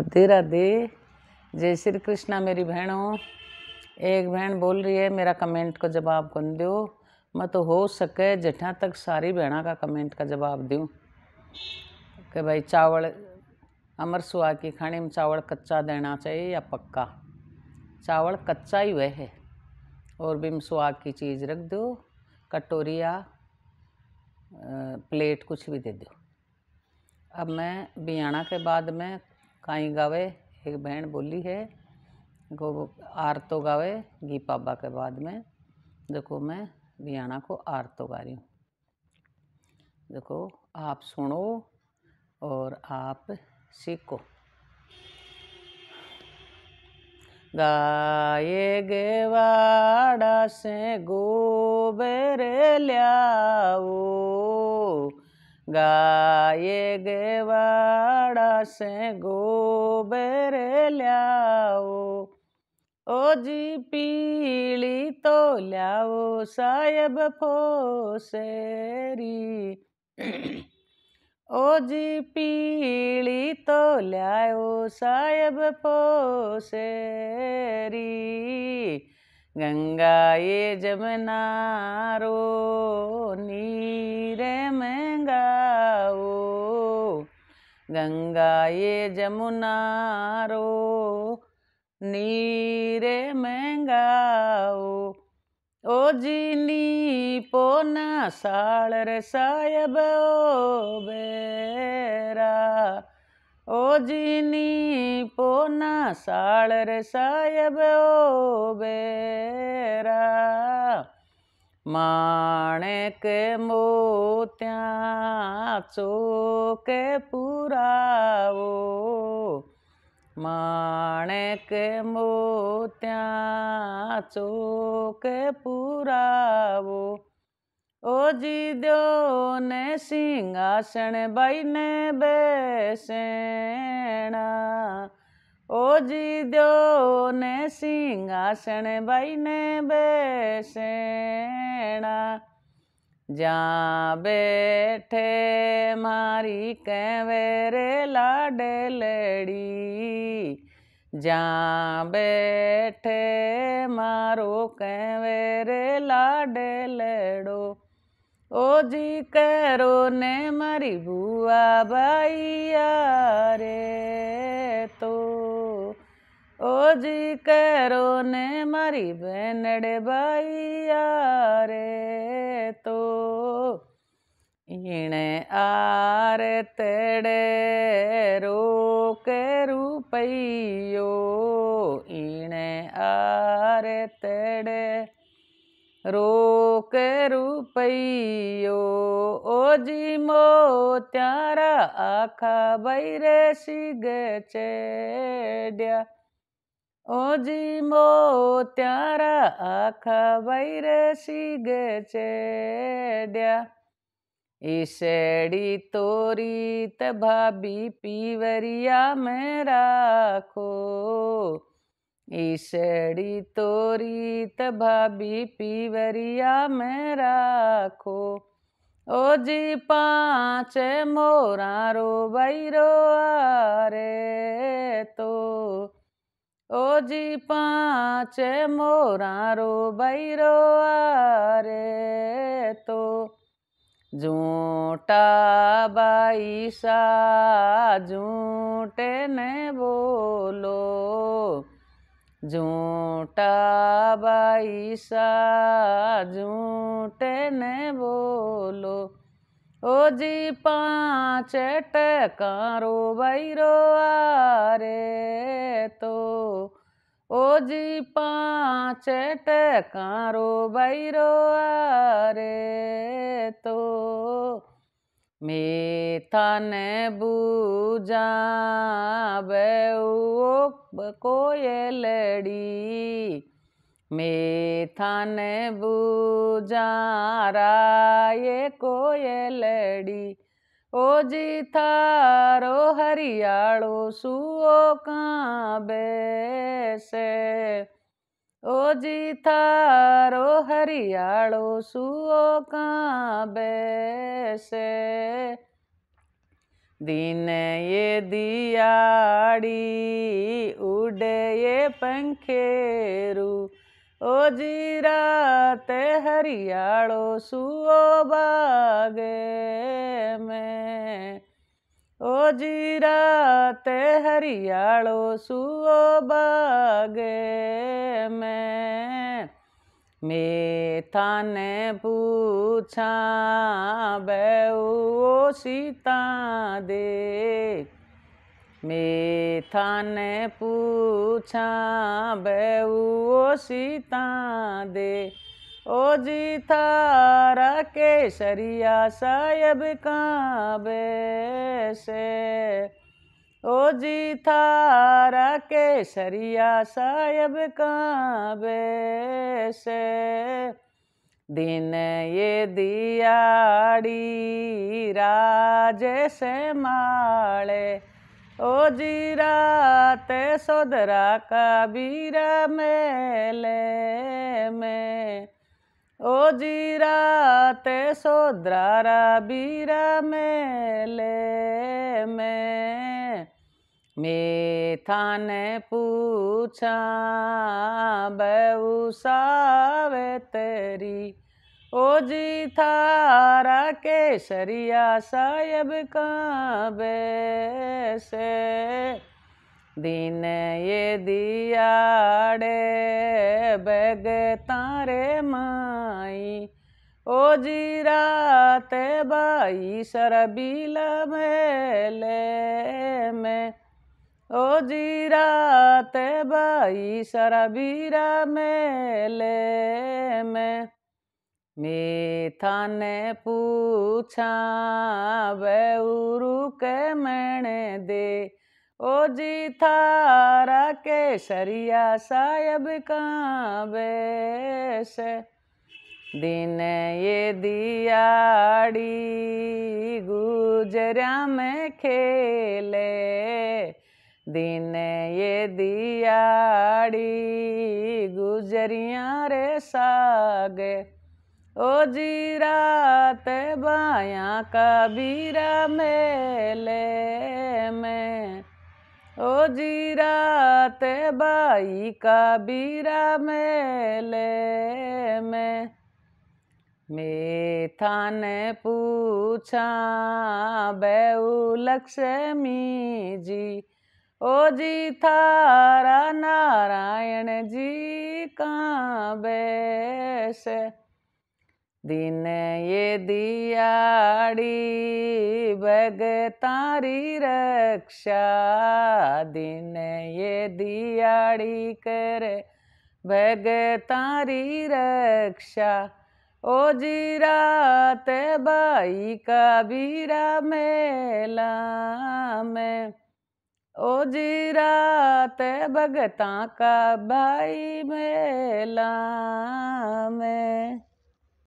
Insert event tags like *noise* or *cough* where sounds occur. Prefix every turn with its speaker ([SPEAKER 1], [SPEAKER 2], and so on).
[SPEAKER 1] राधे राधे जय श्री कृष्णा मेरी बहनों एक बहन बोल रही है मेरा कमेंट को जवाब कौन दो मैं तो हो सके जठा तक सारी बहना का कमेंट का जवाब दूँ कि भाई चावल अमर सुहा की खाने में चावल कच्चा देना चाहिए या पक्का चावल कच्चा ही वह है और भी सुहाग की चीज़ रख दो कटोरी या प्लेट कुछ भी दे दो अब मैं बियाणा के बाद में काई गावे एक बहन बोली है गो आर तो गावे गी पाबा के बाद में देखो मैं बियाना को आर तो गा रही हूँ देखो आप सुनो और आप सीखो गाये गेवाड़ा से गोबर लियाओ गाये वाड़ा से गोबर ल्याओ ओ जी पीली तो ल्याओ साहेब फोसेरी *clears throat* ओ जी पीली तो ल्याओ साहेब फोसेरी गंगा ये जमुना रो नीर मंगाओ गंगा ये जमुना रो नीर मंगाओ ओ जीनी पोना साल सायब ओ बेरा ओ जीनी पोना साल सायब ओ बेरा माणिक मोत्या चोक पुरावो माणिक मोत्या चोक पुरावो ओ जी दो ने सिंहासन बैने बैसेना जी दो ने सिंहासन बाई ने बेसेणा जा बैठे मारी कैवेरे लाडे लड़ी जा बैठे मारो कैवेरे लाडे लड़ो ओ जी करो ने मारी बुआ बाई रे રોજી કરો ને મારી બેનડે ભાઈયા રે તો ઈણે આરે તેડે રોકે રૂપૈયો ઈણે આરે તેડે રોકે રૂપૈયો ઓજી મો ત્યારા આખા બૈરે સિગ ચેડ્યા ओजी मो त्यारा आखा वैर सीगे चेड्या ईशड़ी तोरी त भाभी पीवरिया मेरा खो ईशड़ी तोरी त भाभी पीवरिया मेरा खो ओ जी पाँच मोरा रो बैरो तो ओ जी पाँचे मोरा रो बैरो रे तो झूठा बाईसा झूठे ने बोलो झूठा बाईसा झूठे ने बोलो ओ जी पाँच टकारो बैरो रे तो ओ जी पाँच टकारो बैरो रे तो मेथन बूझाबे ओ कोयलड़ी मेथन बुजारा ये कोयलड़ी ओ जी थारो हरियाणो सुओ से ओ जी थारो हरियाणो सुओ काबे से दिन ये दियाड़ी उड़ ये पंखेरू ओ जीरा ते हरियाणो सुओ बागे में ओ जीरा ते हरियाणो सुओ बागे में मेथा ने पूछा बे सीता दे मेथा ने पूछा बेऊ सीता दे ओ जी थारा केसरिया साहेब काबे से ओ जी थारा केसरिया साहेब काबे से दिन ये दियाड़ी राज से माले ओ जीरा ते सोदरा कबीरा मेले में ओ जीरा ते सोदरा रबीरा मेले में मेथा ने पूछा बेउसावे तेरी जी थारा केसरिया साहेब कांबे से दिन ये दियाड़े बैग तारे माई ओ जी रात बाई सरबीला मेले में ओ जी रात बाई सरबीरा मेले में मीठा ने पूछा वे उरु के मैंने दे ओ जी थारा के शरिया साहब काबेश दिन ये दियाड़ी गुजरा में खेले दिन ये दियाड़ी गुजरिया रे सागे ओ जीरा ते बाया कबीरा मेले में ओ जीरा ते बाई कबीरा मेले में मे ने पूछा बेऊ लक्ष्मी जी ओ जी थारा नारायण जी का बैसे दिन ये दियाड़ी तारी रक्षा दिन ये दियाड़ी कर तारी रक्षा ओ जीरात बाई का बीरा मेला में ओ जीरात भगता का भाई मेला में